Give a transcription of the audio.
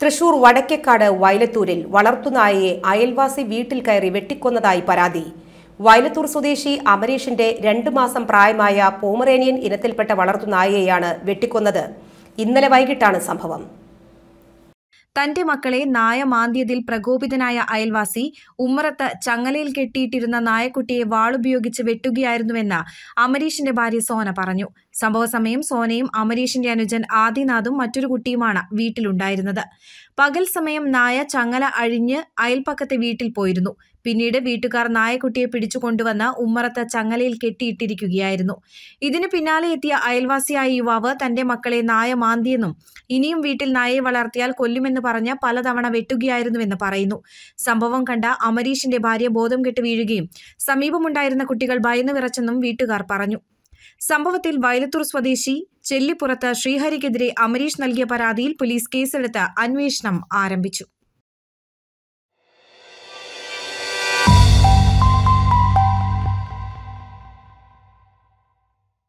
തൃശൂർ വടക്കേക്കാട് വയലത്തൂരിൽ വളർത്തുനായയെ അയൽവാസി വീട്ടിൽ കയറി വെട്ടിക്കൊന്നതായി പരാതി വയലത്തൂർ സ്വദേശി അമരീഷിന്റെ രണ്ടു മാസം പ്രായമായ പോമറേനിയൻ ഇനത്തിൽപ്പെട്ട വളർത്തുനായയെയാണ് വെട്ടിക്കൊന്നത് ഇന്നലെ വൈകിട്ടാണ് സംഭവം തന്റെ മക്കളെ നായ മാന്തിയതിൽ പ്രകോപിതനായ അയൽവാസി ഉമ്മറത്ത് ചങ്ങലയിൽ കെട്ടിയിട്ടിരുന്ന നായക്കുട്ടിയെ വാളുപയോഗിച്ച് വെട്ടുകയായിരുന്നുവെന്ന് അമരീഷിന്റെ ഭാര്യ സോന പറഞ്ഞു സമയം സോനയും അമരീഷിന്റെ അനുജൻ ആദിനാഥും മറ്റൊരു കുട്ടിയുമാണ് വീട്ടിലുണ്ടായിരുന്നത് പകൽ സമയം നായ ചങ്ങല അഴിഞ്ഞ് അയൽപ്പക്കത്തെ വീട്ടിൽ പോയിരുന്നു പിന്നീട് വീട്ടുകാർ നായക്കുട്ടിയെ പിടിച്ചു കൊണ്ടുവന്ന് ഉമ്മറത്ത് ചങ്ങലയിൽ കെട്ടിയിട്ടിരിക്കുകയായിരുന്നു ഇതിന് പിന്നാലെ എത്തിയ അയൽവാസിയായ യുവാവ് തന്റെ മക്കളെ നായ മാന്തിയെന്നും ഇനിയും വീട്ടിൽ നായയെ വളർത്തിയാൽ കൊല്ലുമെന്ന് പറഞ്ഞ് പലതവണ വെട്ടുകയായിരുന്നുവെന്ന് പറയുന്നു സംഭവം കണ്ട അമരീഷിന്റെ ഭാര്യ ബോധം കെട്ട് വീഴുകയും സമീപമുണ്ടായിരുന്ന കുട്ടികൾ ഭയന്നു വിറച്ചെന്നും വീട്ടുകാർ പറഞ്ഞു സംഭവത്തിൽ വയലത്തൂർ സ്വദേശി ചെല്ലിപ്പുറത്ത് ശ്രീഹരിക്കെതിരെ അമരീഷ് നൽകിയ പരാതിയിൽ പോലീസ് കേസെടുത്ത് അന്വേഷണം ആരംഭിച്ചു